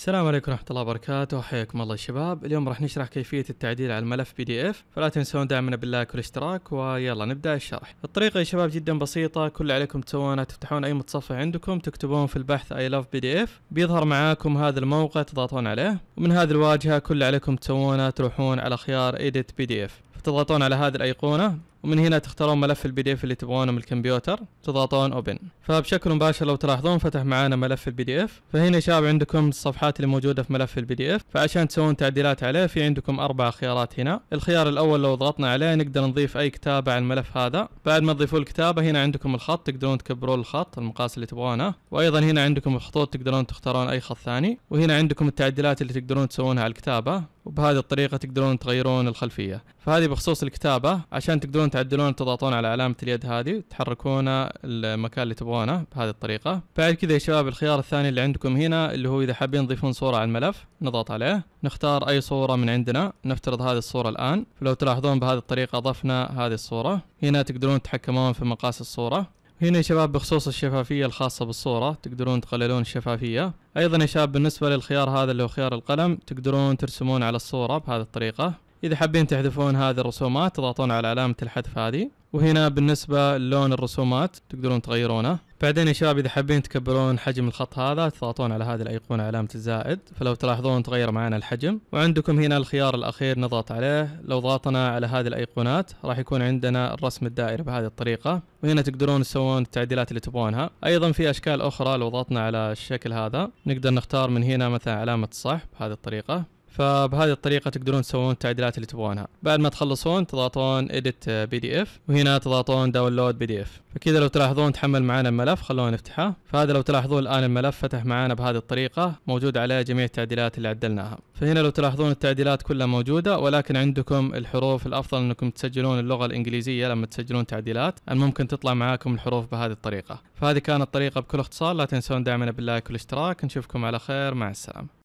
السلام عليكم ورحمة الله وبركاته حياكم الله شباب اليوم راح نشرح كيفية التعديل على الملف بي دي اف فلا تنسون دعمنا باللايك والاشتراك ويلا نبدأ الشرح الطريقة يا شباب جدا بسيطة كل اللي عليكم تسوونه تفتحون اي متصفح عندكم تكتبون في البحث اي لاف بي دي اف بيظهر معاكم هذا الموقع تضغطون عليه ومن هذه الواجهة كل اللي عليكم تسوونه تروحون على خيار ايديت بي دي اف تضغطون على هذه الأيقونة ومن هنا تختارون ملف البي دي اف اللي تبغونه من الكمبيوتر تضغطون اوبن فبشكل مباشر لو تلاحظون فتح معانا ملف البي دي اف فهنا شاب عندكم الصفحات اللي موجوده في ملف البي دي اف فعشان تسوون تعديلات عليه في عندكم اربع خيارات هنا الخيار الاول لو ضغطنا عليه نقدر نضيف اي كتابه على الملف هذا بعد ما تضيفوا الكتابه هنا عندكم الخط تقدرون تكبرون الخط المقاس اللي تبغونه وايضا هنا عندكم الخطوط تقدرون تختارون اي خط ثاني وهنا عندكم التعديلات اللي تقدرون تسوونها على الكتابه وبهذه الطريقه تقدرون تغيرون الخلفيه فهذه بخصوص الكتابه عشان تقدرون تقدرون تعدلون تضغطون على علامة اليد هذه وتحركون المكان اللي تبغونه بهذه الطريقة بعد كذا يا شباب الخيار الثاني اللي عندكم هنا اللي هو إذا حابين تضيفون صورة على الملف نضغط عليه نختار أي صورة من عندنا نفترض هذه الصورة الآن فلو تلاحظون بهذه الطريقة أضفنا هذه الصورة هنا تقدرون تتحكمون في مقاس الصورة هنا يا شباب بخصوص الشفافية الخاصة بالصورة تقدرون تقللون الشفافية أيضا يا شباب بالنسبة للخيار هذا اللي هو خيار القلم تقدرون ترسمون على الصورة بهذه الطريقة اذا حابين تحذفون هذه الرسومات تضغطون على علامة الحذف هذه وهنا بالنسبة للون الرسومات تقدرون تغيرونه بعدين يا شباب اذا حابين تكبرون حجم الخط هذا تضغطون على هذه الايقونة علامة الزائد فلو تلاحظون تغير معنا الحجم وعندكم هنا الخيار الاخير نضغط عليه لو ضغطنا على هذه الايقونات راح يكون عندنا الرسم الدائري بهذه الطريقة وهنا تقدرون تسوون التعديلات اللي تبغونها ايضا في اشكال اخرى لو ضغطنا على الشكل هذا نقدر نختار من هنا مثلا علامة صح بهذه الطريقة فبهذه الطريقة تقدرون تسوون التعديلات اللي تبغونها بعد ما تخلصون تضغطون edit pdf وهنا تضغطون download pdf فكذا لو تلاحظون تحمل معنا الملف خلونا نفتحه فهذا لو تلاحظون الآن الملف فتح معنا بهذه الطريقة موجود عليه جميع التعديلات اللي عدلناها فهنا لو تلاحظون التعديلات كلها موجودة ولكن عندكم الحروف الأفضل أنكم تسجلون اللغة الإنجليزية لما تسجلون تعديلات ممكن تطلع معاكم الحروف بهذه الطريقة فهذه كانت الطريقة بكل اختصار لا تنسون دعمنا باللايك والاشتراك نشوفكم على خير مع السلامة